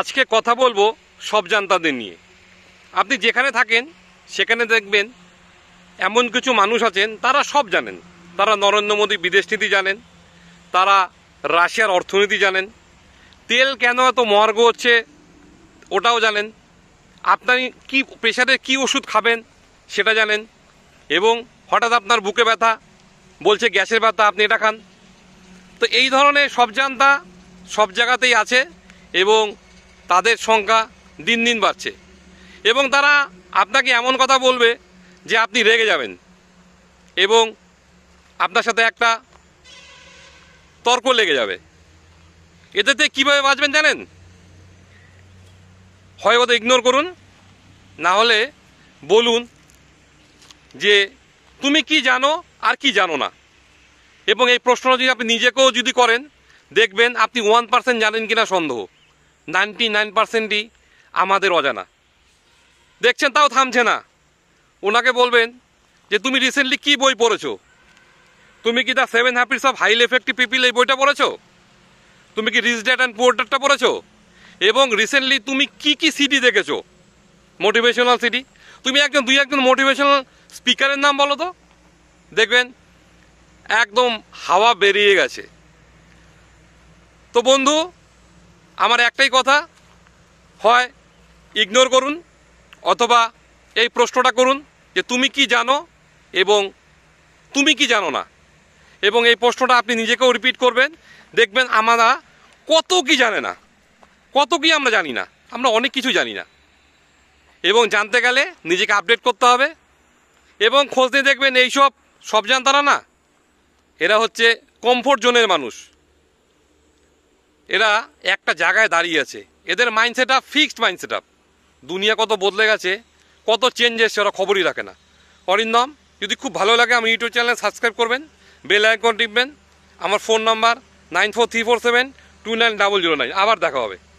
আজকে কথা বলবো সব জানতাদের নিয়ে আপনি যেখানে থাকেন সেখানে দেখবেন এমন কিছু মানুষ আছেন তারা সব জানেন তারা নরেন্দ্র মোদী বিদেশ নীতি জানেন তারা রাশিয়ার অর্থনীতি জানেন তেল কেন এত মর্গ হচ্ছে ওটাও জানেন আপনার কি প্রেশারের কি ওষুধ খাবেন সেটা জানেন এবং হঠাৎ আপনার বুকে ব্যথা বলছে গ্যাসের ব্যথা আপনি এটা খান তো এই ধরনের সব জানতা সব জায়গাতেই আছে এবং তাদের সংখ্যা দিন দিন বাড়ছে এবং তারা আপনাকে এমন কথা বলবে যে আপনি রেগে যাবেন এবং আপনার সাথে একটা তর্ক লেগে যাবে এদেরতে কীভাবে বাঁচবেন জানেন হয় কথা ইগনোর করুন না হলে বলুন যে তুমি কি জানো আর কি জানো না এবং এই প্রশ্ন যদি আপনি নিজেকেও যদি করেন দেখবেন আপনি ওয়ান পার্সেন্ট জানেন কিনা সন্দেহ নাইনটি নাইন পার্সেন্টই আমাদের অজানা দেখছেন তাও থামছে না ওনাকে বলবেন যে তুমি রিসেন্টলি কি বই পড়েছো তুমি কি the seven habits of highly effective people এই বইটা পড়েছো তুমি কি রিচ ড্যাট অ্যান্ড পুয়ার পড়েছো এবং রিসেন্টলি তুমি কি কি সিডি দেখেছো মোটিভেশনাল সিডি তুমি একজন দুই একজন মোটিভেশনাল স্পিকারের নাম বলো তো দেখবেন একদম হাওয়া বেরিয়ে গেছে তো বন্ধু আমার একটাই কথা হয় ইগনোর করুন অথবা এই প্রশ্নটা করুন যে তুমি কি জানো এবং তুমি কি জানো না এবং এই প্রশ্নটা আপনি নিজেকেও রিপিট করবেন দেখবেন আমরা কত কি জানে না কত কি আমরা জানি না আমরা অনেক কিছু জানি না এবং জানতে গেলে নিজেকে আপডেট করতে হবে এবং খোঁজ নিয়ে দেখবেন এইসব সব জানতারা না এরা হচ্ছে কমফোর্ট জোনের মানুষ এরা একটা জায়গায় দাঁড়িয়ে আছে এদের মাইন্ডসেট আপ ফিক্সড মাইন্ডসেট আপ দুনিয়া কত বদলে গেছে কত চেঞ্জ এসছে ওরা খবরই রাখে না অরিন্দম যদি খুব ভালো লাগে আমি ইউটিউব চ্যানেল সাবস্ক্রাইব করবেন বেল আইকন টিপবেন আমার phone number nine four three four seven two nine double zero nine আবার দেখা হবে